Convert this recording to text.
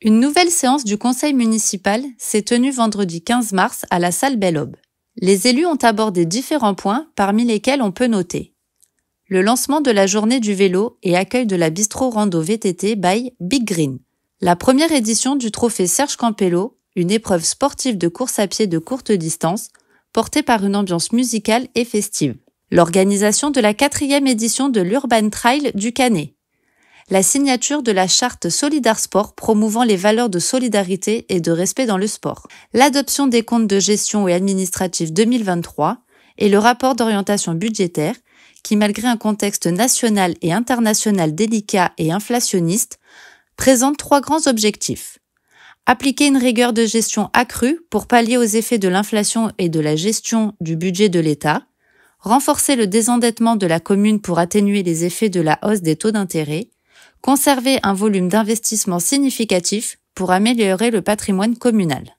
Une nouvelle séance du conseil municipal s'est tenue vendredi 15 mars à la salle Belle Aube. Les élus ont abordé différents points parmi lesquels on peut noter le lancement de la journée du vélo et accueil de la bistro rando VTT by Big Green, la première édition du trophée Serge Campello, une épreuve sportive de course à pied de courte distance, portée par une ambiance musicale et festive, l'organisation de la quatrième édition de l'Urban Trail du Canet, la signature de la charte Solidar Sport promouvant les valeurs de solidarité et de respect dans le sport, l'adoption des comptes de gestion et administratif 2023 et le rapport d'orientation budgétaire qui, malgré un contexte national et international délicat et inflationniste, présente trois grands objectifs. Appliquer une rigueur de gestion accrue pour pallier aux effets de l'inflation et de la gestion du budget de l'État, renforcer le désendettement de la commune pour atténuer les effets de la hausse des taux d'intérêt conserver un volume d'investissement significatif pour améliorer le patrimoine communal.